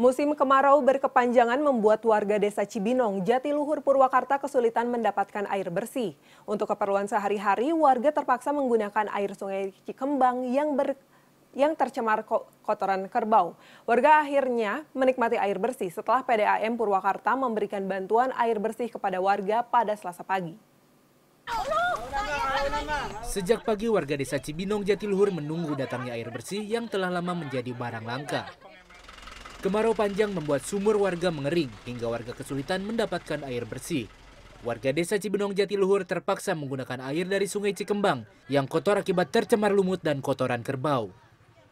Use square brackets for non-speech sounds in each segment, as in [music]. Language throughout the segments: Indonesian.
Musim kemarau berkepanjangan membuat warga desa Cibinong, Jatiluhur, Purwakarta kesulitan mendapatkan air bersih. Untuk keperluan sehari-hari, warga terpaksa menggunakan air sungai Cikembang yang ber yang tercemar kotoran kerbau. Warga akhirnya menikmati air bersih setelah PDAM Purwakarta memberikan bantuan air bersih kepada warga pada selasa pagi. Sejak pagi warga desa Cibinong Jatiluhur menunggu datangnya air bersih yang telah lama menjadi barang langka. Kemarau panjang membuat sumur warga mengering hingga warga kesulitan mendapatkan air bersih. Warga desa Cibenong Jatiluhur terpaksa menggunakan air dari sungai Cikembang yang kotor akibat tercemar lumut dan kotoran kerbau.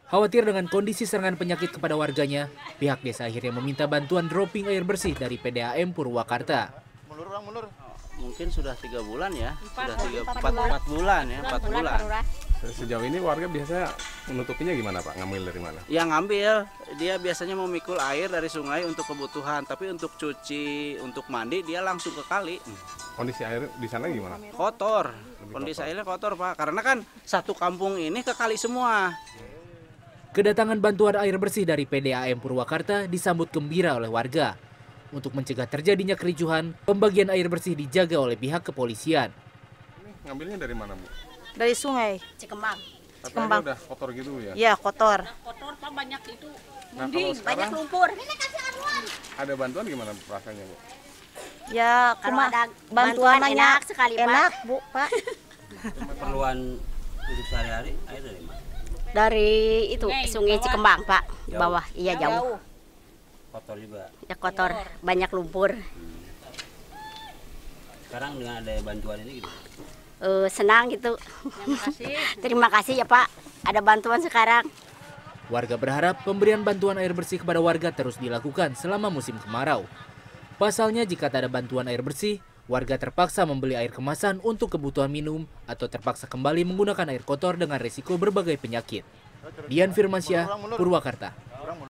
Khawatir dengan kondisi serangan penyakit kepada warganya, pihak desa akhirnya meminta bantuan dropping air bersih dari PDAM Purwakarta. Mulur, mulur. Mungkin sudah tiga bulan ya, sudah tiga, empat, empat bulan ya, empat bulan. Sejauh ini warga biasanya menutupinya gimana Pak? Ngambil dari mana? Ya ngambil dia biasanya memikul air dari sungai untuk kebutuhan, tapi untuk cuci, untuk mandi dia langsung ke kali. Hmm. Kondisi air di sana gimana? Kotor. Lebih Kondisi kotor. airnya kotor, Pak. Karena kan satu kampung ini ke kali semua. Kedatangan bantuan air bersih dari PDAM Purwakarta disambut gembira oleh warga. Untuk mencegah terjadinya kericuhan, pembagian air bersih dijaga oleh pihak kepolisian. Ini ngambilnya dari mana, Bu? Dari sungai Cikembang kembang. udah kotor gitu ya? Iya, kotor. Nah, kotor pak banyak itu nah, mending, nah, banyak lumpur. Ada bantuan gimana perasaannya Bu? Ya, cuma ada bantuan, bantuan enak sekali, Pak. Enak, Bu, Pak. Perluan hidup sehari-hari air dari mana? Dari itu sungai, bawah. Cikembang, Pak. Jauh. Bawah, iya jauh. jauh. Kotor juga. Ya kotor, banyak lumpur. Hmm. Sekarang dengan ada bantuan ini gitu uh, senang gitu. Terima kasih. [laughs] Terima kasih ya Pak, ada bantuan sekarang. Warga berharap pemberian bantuan air bersih kepada warga terus dilakukan selama musim kemarau. Pasalnya jika tak ada bantuan air bersih, warga terpaksa membeli air kemasan untuk kebutuhan minum atau terpaksa kembali menggunakan air kotor dengan risiko berbagai penyakit. Dian Firmansyah, Purwakarta.